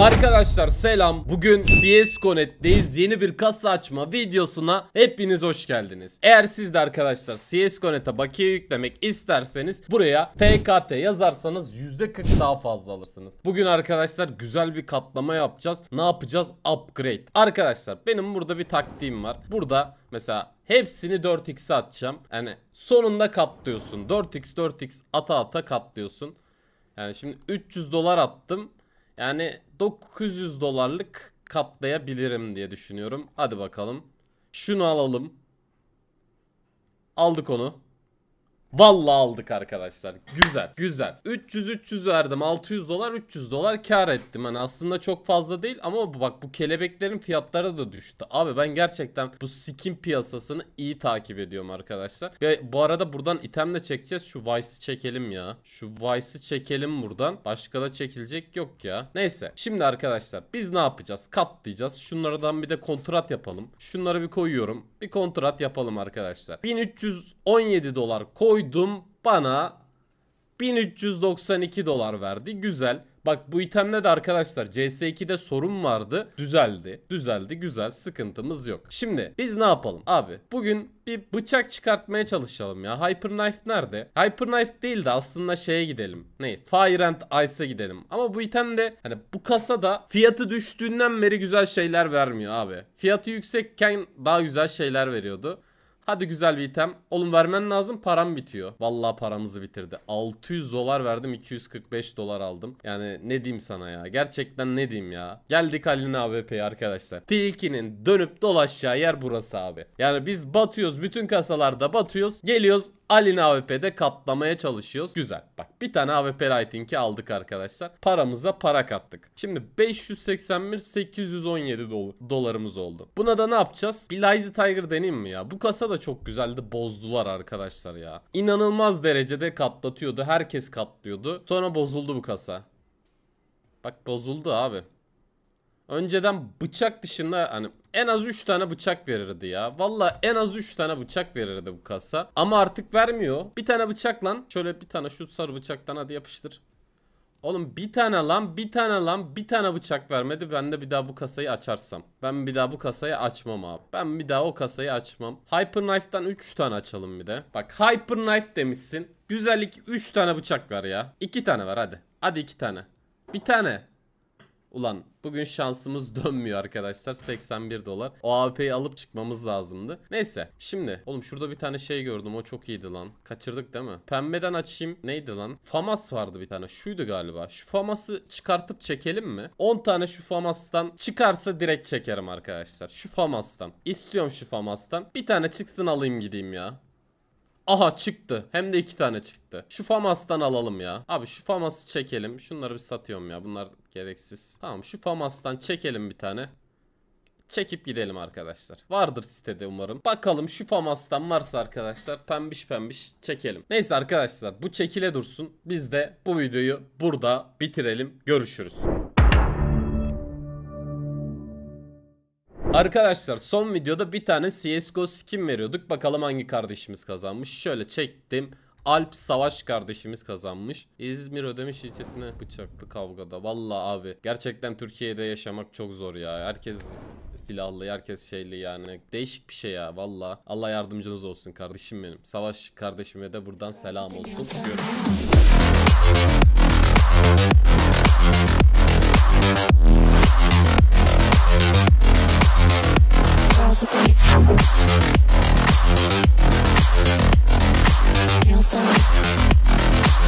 Arkadaşlar selam. Bugün CS Connect'teyiz. Yeni bir kasa açma videosuna hepiniz hoş geldiniz. Eğer siz de arkadaşlar CS Connect'e bakiye yüklemek isterseniz buraya TKT yazarsanız %40 daha fazla alırsınız. Bugün arkadaşlar güzel bir katlama yapacağız. Ne yapacağız? Upgrade. Arkadaşlar benim burada bir taktiğim var. Burada mesela Hepsini 4 x atacağım. Yani sonunda katlıyorsun. 4x 4x ata ata katlıyorsun. Yani şimdi 300 dolar attım. Yani 900 dolarlık katlayabilirim diye düşünüyorum. Hadi bakalım. Şunu alalım. Aldık onu. Vallahi aldık arkadaşlar. Güzel. Güzel. 300 300 verdim. 600 dolar 300 dolar kar ettim. Hani aslında çok fazla değil ama bak bu kelebeklerin fiyatları da düştü. Abi ben gerçekten bu skin piyasasını iyi takip ediyorum arkadaşlar. Ve bu arada buradan item de çekeceğiz. Şu Vice'ı çekelim ya. Şu Vice'ı çekelim buradan. Başka da çekilecek yok ya. Neyse. Şimdi arkadaşlar biz ne yapacağız? Katlayacağız. Şunlardan bir de kontrat yapalım. Şunları bir koyuyorum. Bir kontrat yapalım arkadaşlar. 1317 dolar koy koydum bana 1392 dolar verdi. Güzel. Bak bu itemle de arkadaşlar CS2'de sorun vardı. Düzeldi. Düzeldi. Güzel. Sıkıntımız yok. Şimdi biz ne yapalım? Abi bugün bir bıçak çıkartmaya çalışalım ya. Hyperknife nerede? Hyperknife değil de aslında şeye gidelim. Ne? Fire and Ice'a gidelim. Ama bu item de hani bu kasada fiyatı düştüğünden beri güzel şeyler vermiyor abi. Fiyatı yüksekken daha güzel şeyler veriyordu. Hadi güzel bir item. Oğlum vermen lazım param bitiyor. Vallahi paramızı bitirdi. 600 dolar verdim 245 dolar aldım. Yani ne diyeyim sana ya. Gerçekten ne diyeyim ya. Geldik Halil'in AWP'ye arkadaşlar. Tilki'nin dönüp dolaşacağı yer burası abi. Yani biz batıyoruz. Bütün kasalarda batıyoruz. Geliyoruz Alin AWP'de katlamaya çalışıyoruz. Güzel. Bak bir tane AWP Lighting'i aldık arkadaşlar. Paramıza para kattık. Şimdi 581 817 dolarımız oldu. Buna da ne yapacağız? Bir Lazy Tiger deneyim mi ya? Bu kasa da çok güzeldi. Bozdular arkadaşlar ya. İnanılmaz derecede katlatıyordu. Herkes katlıyordu. Sonra bozuldu bu kasa. Bak bozuldu abi. Önceden bıçak dışında hani en az 3 tane bıçak verirdi ya. Valla en az 3 tane bıçak verirdi bu kasa. Ama artık vermiyor. Bir tane bıçak lan. Şöyle bir tane şu sarı bıçaktan hadi yapıştır. Oğlum bir tane lan bir tane lan bir tane bıçak vermedi. Ben de bir daha bu kasayı açarsam. Ben bir daha bu kasayı açmam abi. Ben bir daha o kasayı açmam. Hyper Knife'dan 3 tane açalım bir de. Bak Hyper Knife demişsin. Güzellik 3 tane bıçak ver ya. 2 tane ver hadi. Hadi 2 tane. Bir tane. Ulan bugün şansımız dönmüyor arkadaşlar. 81 dolar. O AWP'yi alıp çıkmamız lazımdı. Neyse. Şimdi oğlum şurada bir tane şey gördüm. O çok iyiydi lan. Kaçırdık değil mi? Pembeden açayım. Neydi lan? Famas vardı bir tane. Şuydu galiba. Şu Famas'ı çıkartıp çekelim mi? 10 tane şu Famas'tan çıkarsa direkt çekerim arkadaşlar. Şu Famas'tan. İstiyorum şu Famas'tan. Bir tane çıksın alayım gideyim ya. Aha çıktı. Hem de iki tane çıktı. Şu Famas'tan alalım ya. Abi şu Famas'ı çekelim. Şunları bir satıyorum ya. Bunlar gereksiz. Tamam şu Famas'tan çekelim bir tane. Çekip gidelim arkadaşlar. Vardır sitede umarım. Bakalım şu Famas'tan varsa arkadaşlar pembiş pembiş çekelim. Neyse arkadaşlar bu çekile dursun. Biz de bu videoyu burada bitirelim. Görüşürüz. Arkadaşlar son videoda bir tane CSGO skin veriyorduk. Bakalım hangi kardeşimiz kazanmış. Şöyle çektim. Alp Savaş kardeşimiz kazanmış. İzmir Ödemiş ilçesine bıçaklı kavgada. Valla abi gerçekten Türkiye'de yaşamak çok zor ya. Herkes silahlı, herkes şeyli yani. Değişik bir şey ya valla. Allah yardımcınız olsun kardeşim benim. Savaş kardeşime de buradan selam olsun. Görüşürüz. music.